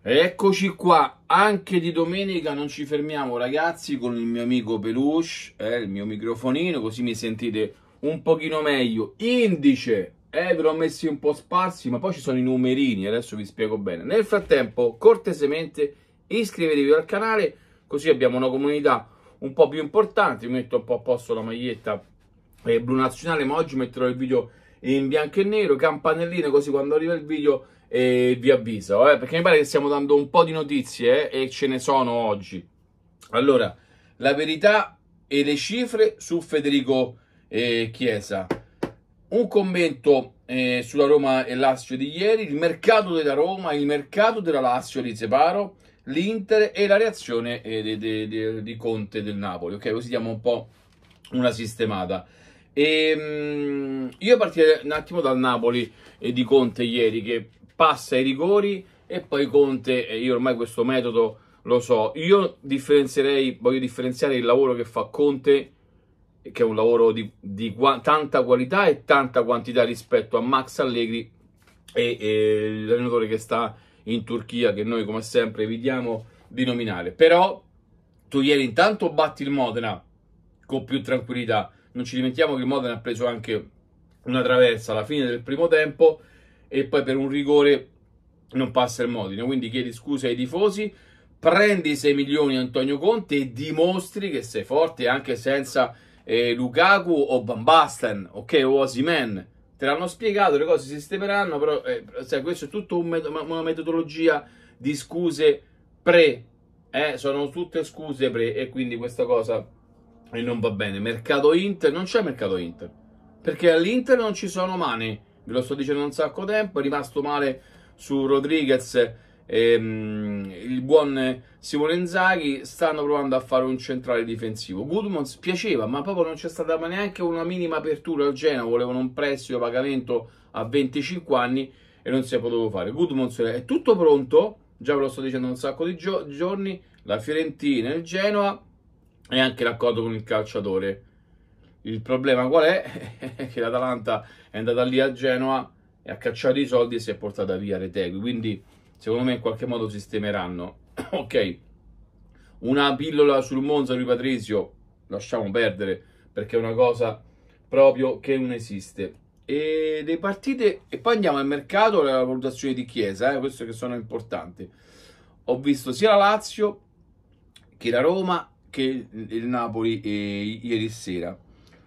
Eccoci qua, anche di domenica non ci fermiamo ragazzi con il mio amico Peluche, eh, il mio microfonino, così mi sentite un pochino meglio. Indice, eh, ve l'ho messi un po' sparsi, ma poi ci sono i numerini, adesso vi spiego bene. Nel frattempo, cortesemente, iscrivetevi al canale, così abbiamo una comunità un po' più importante. Vi metto un po' a posto la maglietta eh, blu nazionale, ma oggi metterò il video in bianco e nero, campanelline così quando arriva il video eh, vi avviso, eh, perché mi pare che stiamo dando un po' di notizie eh, e ce ne sono oggi. Allora, la verità e le cifre su Federico eh, Chiesa. Un commento eh, sulla Roma e Lazio di ieri, il mercato della Roma, il mercato della Lazio di Separo, l'Inter e la reazione di, di, di, di Conte del Napoli. Ok, così diamo un po' una sistemata. E, ehm, io partirei un attimo dal Napoli di Conte ieri che passa i rigori e poi Conte, io ormai questo metodo lo so, io differenzierei, voglio differenziare il lavoro che fa Conte, che è un lavoro di, di qua, tanta qualità e tanta quantità rispetto a Max Allegri e, e l'allenatore che sta in Turchia, che noi come sempre evitiamo di nominare. Però tu ieri intanto batti il Modena con più tranquillità, non ci dimentichiamo che il Modena ha preso anche una traversa alla fine del primo tempo e poi per un rigore non passa il Modena. Quindi chiedi scusa ai tifosi, prendi 6 milioni Antonio Conte e dimostri che sei forte anche senza eh, Lukaku o Bambasten, ok, o Osimen. Te l'hanno spiegato, le cose si sistemeranno, però eh, sai, questo è tutto un met- una metodologia di scuse pre, eh, sono tutte scuse pre e quindi questa cosa e non va bene. Mercato Inter, non c'è mercato Inter, perché all'Inter non ci sono mani, ve lo sto dicendo da un sacco tempo, è rimasto male su Rodriguez ehm, il buon Simone Inzaghi stanno provando a fare un centrale difensivo. Goodmans piaceva, ma proprio non c'è stata neanche una minima apertura al Genoa. Volevano un prestito a pagamento a 25 anni e non si è potuto fare. Goodmans è tutto pronto, già ve lo sto dicendo un sacco di gio- giorni. La Fiorentina, il Genoa e anche l'accordo con il calciatore. Il problema qual è? che l'Atalanta è andata lì a Genova e ha cacciato i soldi e si è portata via Retegui, quindi secondo me in qualche modo sistemeranno. ok, una pillola sul Monza di Patrizio, lasciamo perdere, perché è una cosa proprio che non esiste. E le partite, e poi andiamo al mercato, alla valutazione di Chiesa, eh, queste che sono importanti. Ho visto sia la Lazio che la Roma che il Napoli eh, ieri sera.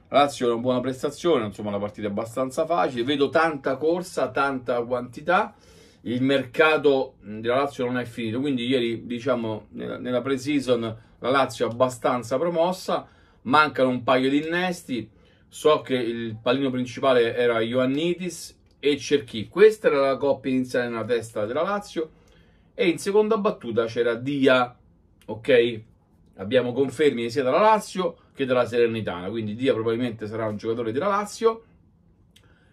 La Lazio era una buona prestazione, insomma la partita è abbastanza facile, vedo tanta corsa, tanta quantità, il mercato della Lazio non è finito, quindi ieri diciamo nella pre-season la Lazio è abbastanza promossa, mancano un paio di innesti, so che il pallino principale era Ioannidis e Cerchi, questa era la coppia iniziale nella testa della Lazio e in seconda battuta c'era Dia, ok? abbiamo confermi sia dalla Lazio che dalla Serenitana, quindi Dia probabilmente sarà un giocatore della Lazio,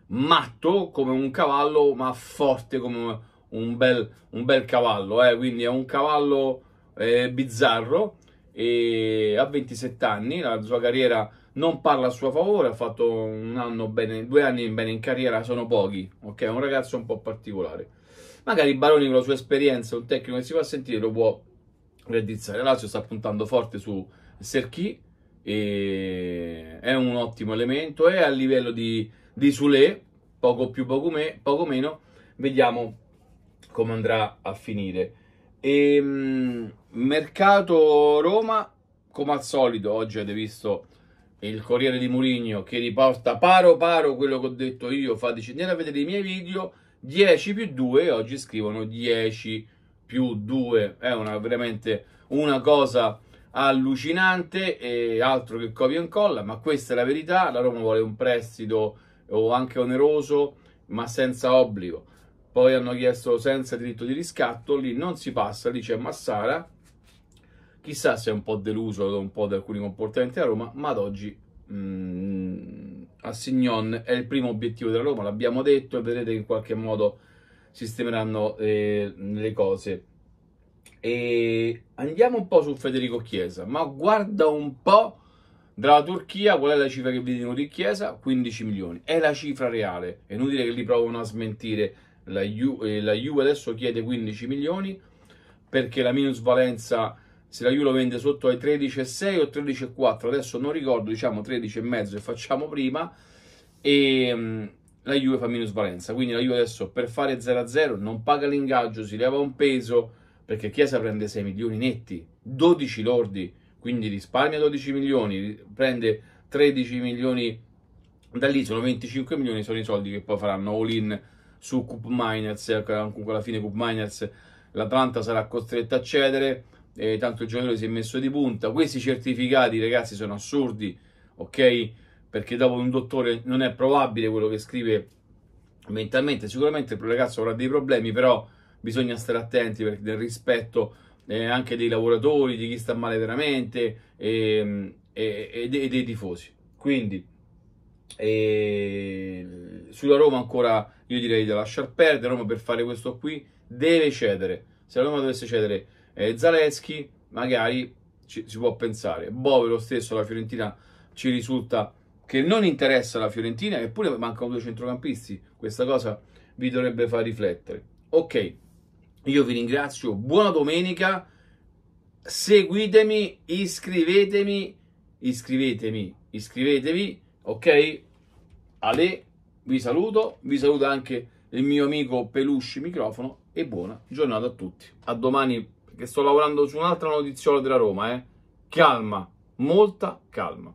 matto come un cavallo, ma forte come un bel, un bel cavallo, eh? quindi è un cavallo eh, bizzarro, e ha 27 anni, la sua carriera non parla a suo favore, ha fatto un anno bene, due anni bene in carriera, sono pochi, ok? È un ragazzo un po' particolare. Magari Baroni con la sua esperienza, un tecnico che si fa sentire, lo può realizzare. Lazio sta puntando forte su Serchi, è un ottimo elemento, e a livello di, di Sule, poco più poco, me, poco meno, vediamo come andrà a finire. E, ehm, mercato Roma, come al solito, oggi avete visto il Corriere di Murigno che riporta paro paro quello che ho detto io, fateci andare a vedere i miei video, 10 più 2, oggi scrivono 10 più 2 è una, veramente una cosa allucinante e altro che copia e incolla, ma questa è la verità, la Roma vuole un prestito o anche oneroso, ma senza obbligo. Poi hanno chiesto senza diritto di riscatto, lì non si passa, lì c'è Massara. Chissà se è un po' deluso da un po' da alcuni comportamenti a Roma, ma ad oggi mh, mm, Signon è il primo obiettivo della Roma, l'abbiamo detto e vedrete che in qualche modo sistemeranno eh, le cose. E andiamo un po' su Federico Chiesa, ma guarda un po' dalla Turchia qual è la cifra che vi dicono di Chiesa? 15 milioni, è la cifra reale, è inutile che li provano a smentire, la, Ju- eh, la Juve adesso chiede 15 milioni perché la minusvalenza se la Juve lo vende sotto ai 13,6 o 13,4 adesso non ricordo diciamo 13,5 e facciamo prima e, mm, la Juve fa minus Valenza. Quindi la Juve adesso per fare 0-0 non paga l'ingaggio, si leva un peso, perché Chiesa prende 6 milioni netti, 12 lordi, quindi risparmia 12 milioni, prende 13 milioni da lì, sono 25 milioni, sono i soldi che poi faranno all-in su Cup Miners, eh, comunque alla fine Cup Miners l'Atlanta sarà costretta a cedere, eh, tanto il giocatore si è messo di punta, questi certificati ragazzi sono assurdi, ok? perché dopo un dottore non è probabile quello che scrive mentalmente. Sicuramente il ragazzo avrà dei problemi, però bisogna stare attenti perché del rispetto eh, anche dei lavoratori, di chi sta male veramente ehm, e, e, e, dei, e dei tifosi. Quindi eh, sulla Roma ancora io direi di lasciar perdere. Roma per fare questo qui deve cedere. Se la Roma dovesse cedere eh, Zaleschi, magari ci, si può pensare. Bove lo stesso, la Fiorentina ci risulta che non interessa la Fiorentina, eppure mancano due centrocampisti. Questa cosa vi dovrebbe far riflettere. Ok, io vi ringrazio, buona domenica, seguitemi, iscrivetemi, iscrivetemi, iscrivetevi, ok? Ale, vi saluto, vi saluta anche il mio amico Pelusci Microfono e buona giornata a tutti. A domani che sto lavorando su un'altra notiziola della Roma, eh? Calma, molta calma.